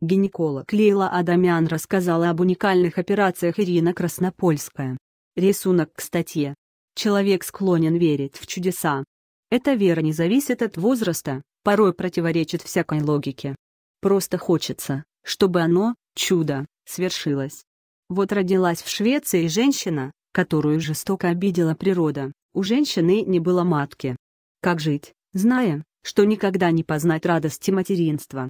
Гинеколог Лейла Адамян рассказала об уникальных операциях Ирина Краснопольская. Рисунок к статье. Человек склонен верить в чудеса. Эта вера не зависит от возраста, порой противоречит всякой логике. Просто хочется, чтобы оно, чудо, свершилось. Вот родилась в Швеции женщина, которую жестоко обидела природа, у женщины не было матки. Как жить, зная, что никогда не познать радости материнства?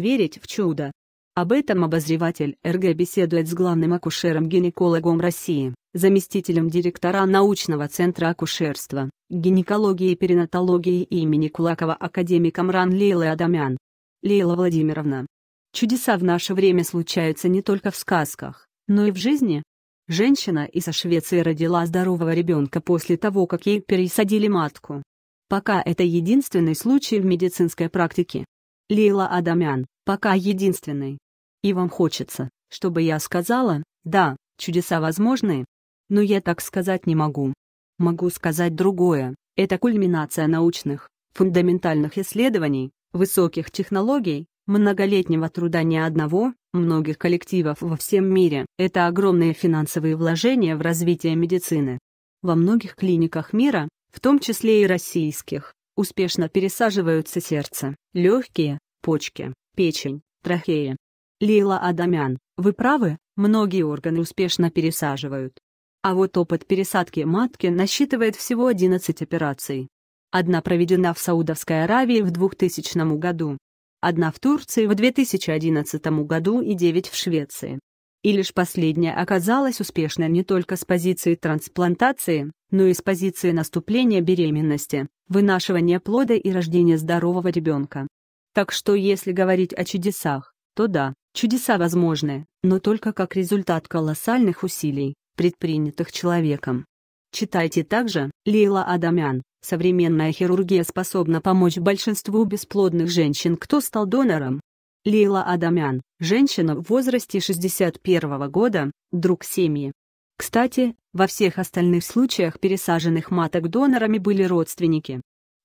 верить в чудо. Об этом обозреватель РГ беседует с главным акушером-гинекологом России, заместителем директора научного центра акушерства, гинекологии и перинатологии имени Кулакова академиком Ран Лейлой Адамян. Лейла Владимировна. Чудеса в наше время случаются не только в сказках, но и в жизни. Женщина из Швеции родила здорового ребенка после того, как ей пересадили матку. Пока это единственный случай в медицинской практике, Лейла Адамян, пока единственный. И вам хочется, чтобы я сказала, да, чудеса возможны, но я так сказать не могу. Могу сказать другое, это кульминация научных, фундаментальных исследований, высоких технологий, многолетнего труда не одного, многих коллективов во всем мире. Это огромные финансовые вложения в развитие медицины. Во многих клиниках мира, в том числе и российских, Успешно пересаживаются сердце, легкие, почки, печень, трахея. Лила Адамян, вы правы, многие органы успешно пересаживают. А вот опыт пересадки матки насчитывает всего 11 операций. Одна проведена в Саудовской Аравии в 2000 году, одна в Турции в 2011 году и 9 в Швеции и лишь последняя оказалась успешной не только с позиции трансплантации, но и с позиции наступления беременности, вынашивания плода и рождения здорового ребенка. Так что если говорить о чудесах, то да, чудеса возможны, но только как результат колоссальных усилий, предпринятых человеком. Читайте также Лейла Адамян. Современная хирургия способна помочь большинству бесплодных женщин, кто стал донором, Лейла Адамян, женщина в возрасте 61 года, друг семьи. Кстати, во всех остальных случаях пересаженных маток донорами были родственники.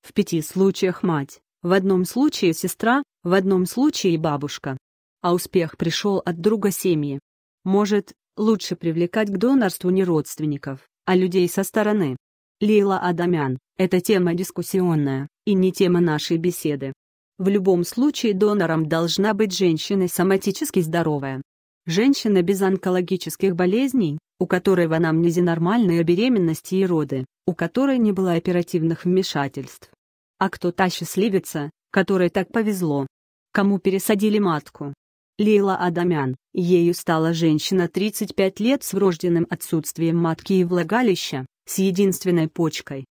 В пяти случаях мать, в одном случае сестра, в одном случае бабушка. А успех пришел от друга семьи. Может, лучше привлекать к донорству не родственников, а людей со стороны. Лейла Адамян, эта тема дискуссионная, и не тема нашей беседы. В любом случае донором должна быть женщина соматически здоровая. Женщина без онкологических болезней, у которой в анамнезе нормальные беременности и роды, у которой не было оперативных вмешательств. А кто та счастливица, которой так повезло? Кому пересадили матку? Лейла Адамян, ею стала женщина 35 лет с врожденным отсутствием матки и влагалища, с единственной почкой,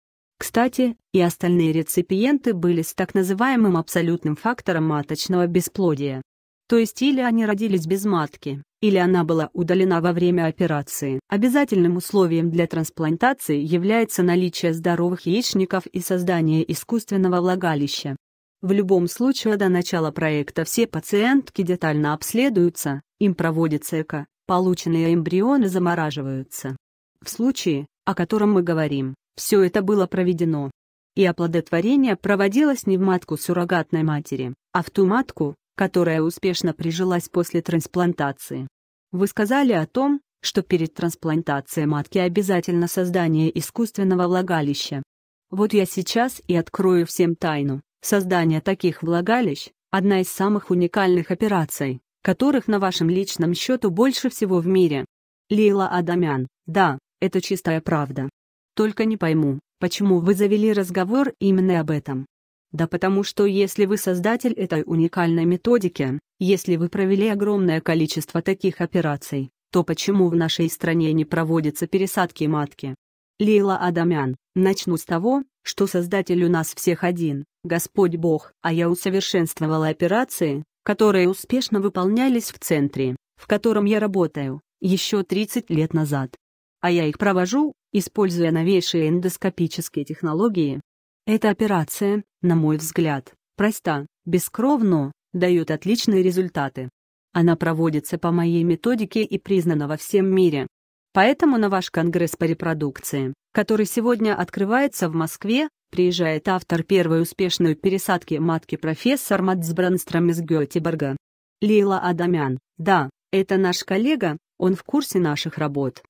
кстати, и остальные реципиенты были с так называемым абсолютным фактором маточного бесплодия. То есть или они родились без матки, или она была удалена во время операции. Обязательным условием для трансплантации является наличие здоровых яичников и создание искусственного влагалища. В любом случае до начала проекта все пациентки детально обследуются, им проводится ЭКО, полученные эмбрионы замораживаются. В случае, о котором мы говорим, все это было проведено. И оплодотворение проводилось не в матку суррогатной матери, а в ту матку, которая успешно прижилась после трансплантации. Вы сказали о том, что перед трансплантацией матки обязательно создание искусственного влагалища. Вот я сейчас и открою всем тайну. Создание таких влагалищ – одна из самых уникальных операций, которых на вашем личном счету больше всего в мире. Лейла Адамян, да, это чистая правда. Только не пойму, почему вы завели разговор именно об этом. Да потому что если вы создатель этой уникальной методики, если вы провели огромное количество таких операций, то почему в нашей стране не проводятся пересадки матки? Лейла Адамян, начну с того, что Создатель у нас всех один, Господь Бог, а я усовершенствовала операции, которые успешно выполнялись в центре, в котором я работаю, еще 30 лет назад а я их провожу, используя новейшие эндоскопические технологии. Эта операция, на мой взгляд, проста, бескровно, дает отличные результаты. Она проводится по моей методике и признана во всем мире. Поэтому на ваш конгресс по репродукции, который сегодня открывается в Москве, приезжает автор первой успешной пересадки матки профессор Матс Бранстром из Гетеборга. Лила Адамян, да, это наш коллега, он в курсе наших работ.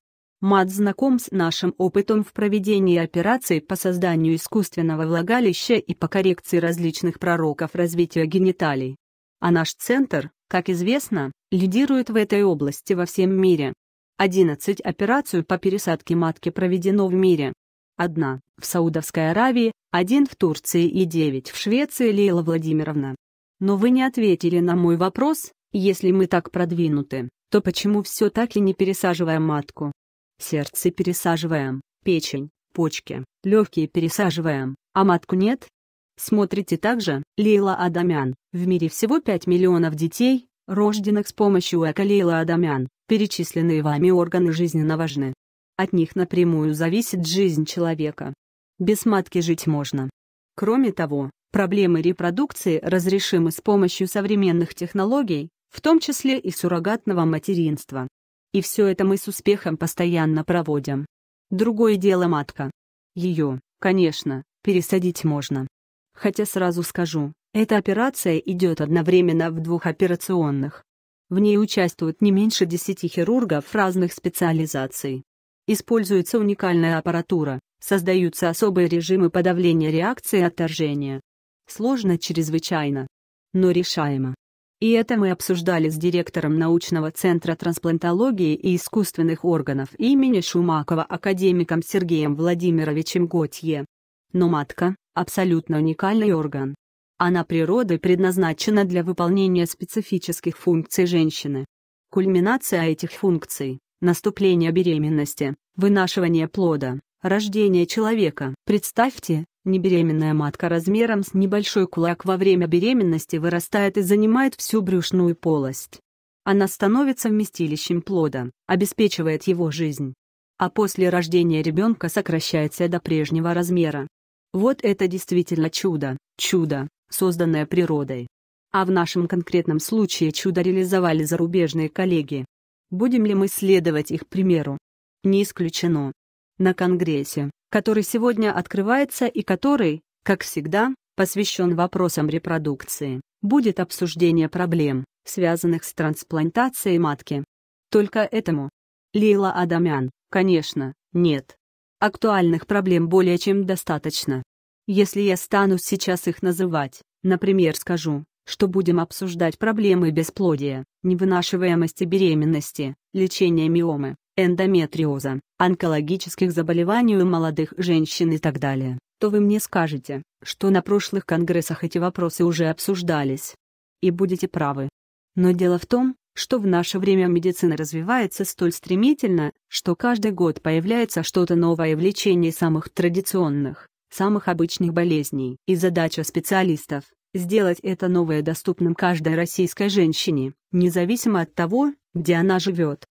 Мат знаком с нашим опытом в проведении операций по созданию искусственного влагалища и по коррекции различных пророков развития гениталий. А наш центр, как известно, лидирует в этой области во всем мире. 11 операций по пересадке матки проведено в мире. Одна – в Саудовской Аравии, один в Турции и 9 в Швеции Лейла Владимировна. Но вы не ответили на мой вопрос, если мы так продвинуты, то почему все так и не пересаживаем матку? Сердце пересаживаем, печень, почки, легкие пересаживаем, а матку нет? Смотрите также, Лейла Адамян, в мире всего 5 миллионов детей, рожденных с помощью ЭКО Лейла Адамян, перечисленные вами органы жизненно важны. От них напрямую зависит жизнь человека. Без матки жить можно. Кроме того, проблемы репродукции разрешимы с помощью современных технологий, в том числе и суррогатного материнства. И все это мы с успехом постоянно проводим. Другое дело матка. Ее, конечно, пересадить можно. Хотя сразу скажу, эта операция идет одновременно в двух операционных. В ней участвуют не меньше 10 хирургов разных специализаций. Используется уникальная аппаратура, создаются особые режимы подавления реакции отторжения. Сложно чрезвычайно, но решаемо. И это мы обсуждали с директором научного центра трансплантологии и искусственных органов имени Шумакова академиком Сергеем Владимировичем Готье. Но матка – абсолютно уникальный орган. Она природой предназначена для выполнения специфических функций женщины. Кульминация этих функций – наступление беременности, вынашивание плода, рождение человека. Представьте, Небеременная матка размером с небольшой кулак во время беременности вырастает и занимает всю брюшную полость. Она становится вместилищем плода, обеспечивает его жизнь. А после рождения ребенка сокращается до прежнего размера. Вот это действительно чудо, чудо, созданное природой. А в нашем конкретном случае чудо реализовали зарубежные коллеги. Будем ли мы следовать их примеру? Не исключено. На Конгрессе, который сегодня открывается и который, как всегда, посвящен вопросам репродукции, будет обсуждение проблем, связанных с трансплантацией матки. Только этому. Лила Адамян, конечно, нет. Актуальных проблем более чем достаточно. Если я стану сейчас их называть, например, скажу, что будем обсуждать проблемы бесплодия, невынашиваемости беременности, лечения миомы, эндометриоза, онкологических заболеваний у молодых женщин и так далее, то вы мне скажете, что на прошлых конгрессах эти вопросы уже обсуждались. И будете правы. Но дело в том, что в наше время медицина развивается столь стремительно, что каждый год появляется что-то новое в лечении самых традиционных, самых обычных болезней. И задача специалистов – сделать это новое доступным каждой российской женщине, независимо от того, где она живет.